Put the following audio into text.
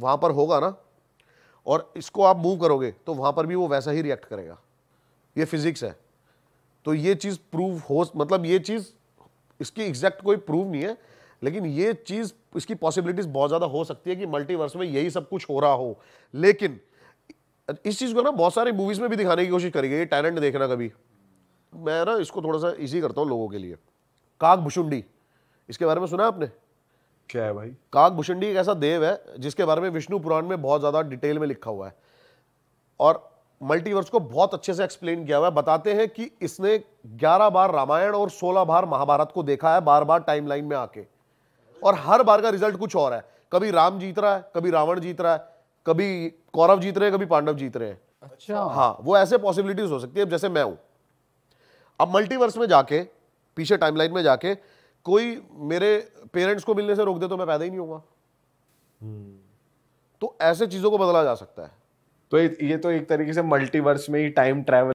वहाँ पर होगा ना और इसको आप मूव करोगे तो वहां पर भी वो वैसा ही रिएक्ट करेगा ये फिज़िक्स है तो ये चीज़ प्रूव हो मतलब ये चीज़ इसकी एग्जैक्ट कोई प्रूव नहीं है लेकिन ये चीज़ इसकी पॉसिबिलिटीज़ बहुत ज़्यादा हो सकती है कि मल्टीवर्स में यही सब कुछ हो रहा हो लेकिन इस चीज़ को ना बहुत सारी मूवीज़ में भी दिखाने की कोशिश करेगी ये टैलेंट देखना कभी मैं ना इसको थोड़ा सा ईजी करता हूँ लोगों के लिए काग भुशुंडी इसके बारे में सुना आपने क्या है भाई काक भूषणी एक ऐसा देव है जिसके बारे में विष्णु पुराण में बहुत ज़्यादा डिटेल में लिखा हुआ है और मल्टीवर्स को बहुत अच्छे से एक्सप्लेन किया हुआ है बताते हैं कि इसने 11 बार रामायण और 16 बार महाभारत को देखा है बार बार टाइमलाइन में आके और हर बार का रिजल्ट कुछ और है कभी राम जीत रहा है कभी रावण जीत रहा है कभी कौरव जीत रहे हैं कभी पांडव जीत रहे हैं अच्छा हाँ वो ऐसे पॉसिबिलिटीज हो सकती है जैसे मैं हूं अब मल्टीवर्स में जाके पीछे टाइमलाइन में जाके कोई मेरे पेरेंट्स को मिलने से रोक दे तो मैं पैदा ही नहीं होगा हम्म। तो ऐसे चीज़ों को बदला जा सकता है तो ये तो एक तरीके से मल्टीवर्स में ही टाइम ट्रैवल